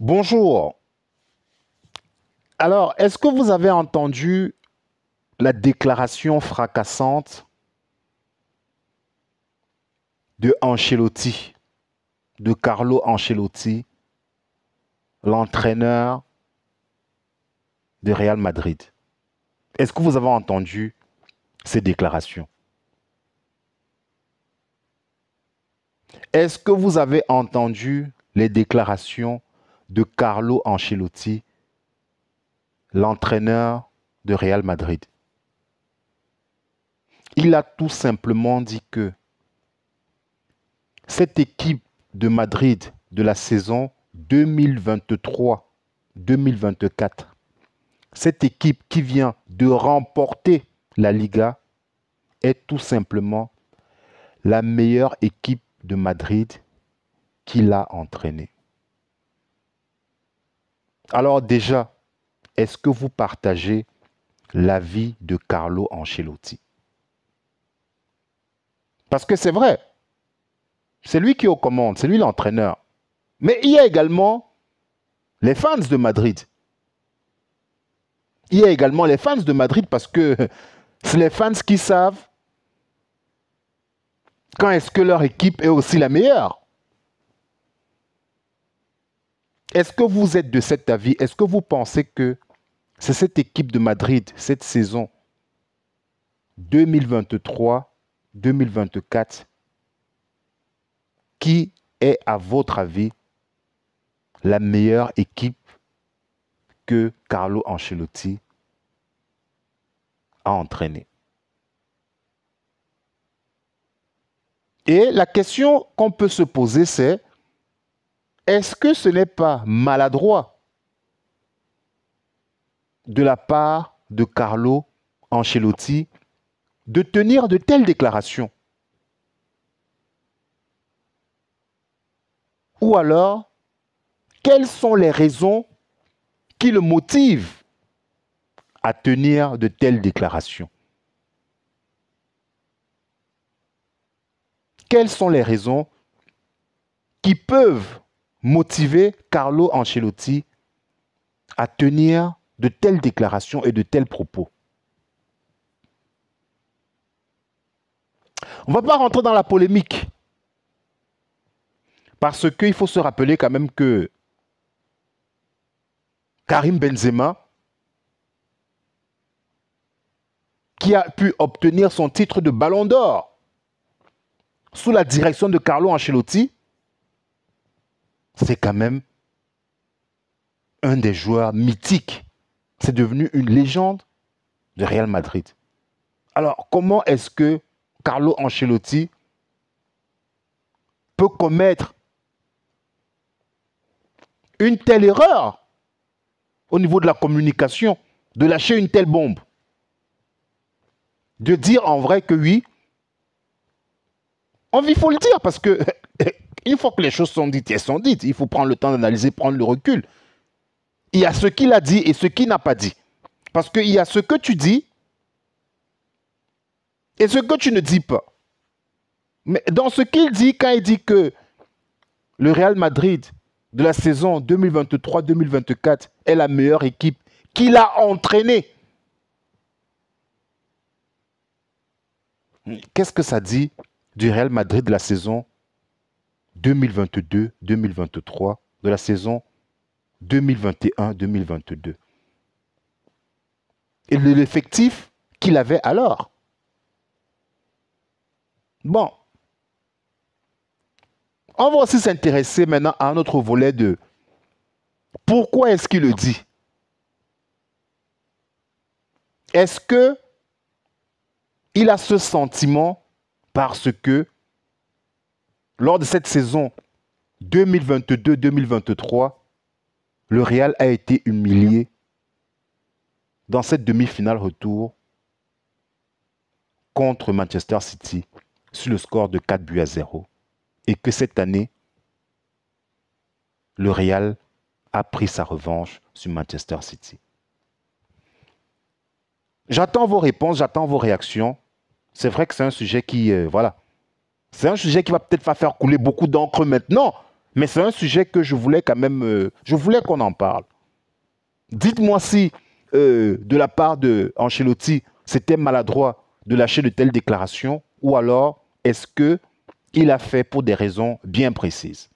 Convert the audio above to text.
Bonjour. Alors, est-ce que vous avez entendu la déclaration fracassante de Ancelotti, de Carlo Ancelotti, l'entraîneur de Real Madrid Est-ce que vous avez entendu ces déclarations Est-ce que vous avez entendu les déclarations de Carlo Ancelotti, l'entraîneur de Real Madrid. Il a tout simplement dit que cette équipe de Madrid de la saison 2023-2024, cette équipe qui vient de remporter la Liga, est tout simplement la meilleure équipe de Madrid qu'il a entraînée. Alors déjà, est-ce que vous partagez l'avis de Carlo Ancelotti Parce que c'est vrai, c'est lui qui est aux commandes, c'est lui l'entraîneur. Mais il y a également les fans de Madrid. Il y a également les fans de Madrid parce que c'est les fans qui savent quand est-ce que leur équipe est aussi la meilleure. Est-ce que vous êtes de cet avis Est-ce que vous pensez que c'est cette équipe de Madrid, cette saison 2023-2024, qui est, à votre avis, la meilleure équipe que Carlo Ancelotti a entraînée Et la question qu'on peut se poser, c'est est-ce que ce n'est pas maladroit de la part de Carlo Ancelotti de tenir de telles déclarations Ou alors, quelles sont les raisons qui le motivent à tenir de telles déclarations Quelles sont les raisons qui peuvent Motiver Carlo Ancelotti à tenir de telles déclarations et de tels propos On ne va pas rentrer dans la polémique. Parce qu'il faut se rappeler quand même que Karim Benzema, qui a pu obtenir son titre de ballon d'or sous la direction de Carlo Ancelotti, c'est quand même un des joueurs mythiques. C'est devenu une légende de Real Madrid. Alors, comment est-ce que Carlo Ancelotti peut commettre une telle erreur au niveau de la communication, de lâcher une telle bombe De dire en vrai que oui, on vit, faut le dire, parce que une fois que les choses sont dites, elles sont dites. Il faut prendre le temps d'analyser, prendre le recul. Il y a ce qu'il a dit et ce qu'il n'a pas dit. Parce qu'il y a ce que tu dis et ce que tu ne dis pas. Mais dans ce qu'il dit, quand il dit que le Real Madrid de la saison 2023-2024 est la meilleure équipe qu'il a entraînée, qu'est-ce que ça dit du Real Madrid de la saison 2022-2023 de la saison 2021-2022. Et l'effectif qu'il avait alors. Bon. On va aussi s'intéresser maintenant à un autre volet de pourquoi est-ce qu'il le dit Est-ce que il a ce sentiment parce que lors de cette saison 2022-2023, le Real a été humilié dans cette demi-finale retour contre Manchester City sur le score de 4 buts à 0. Et que cette année, le Real a pris sa revanche sur Manchester City. J'attends vos réponses, j'attends vos réactions. C'est vrai que c'est un sujet qui, euh, voilà, c'est un sujet qui va peut-être faire couler beaucoup d'encre maintenant, mais c'est un sujet que je voulais quand même, euh, je voulais qu'on en parle. Dites-moi si, euh, de la part de c'était maladroit de lâcher de telles déclarations, ou alors est-ce que il a fait pour des raisons bien précises.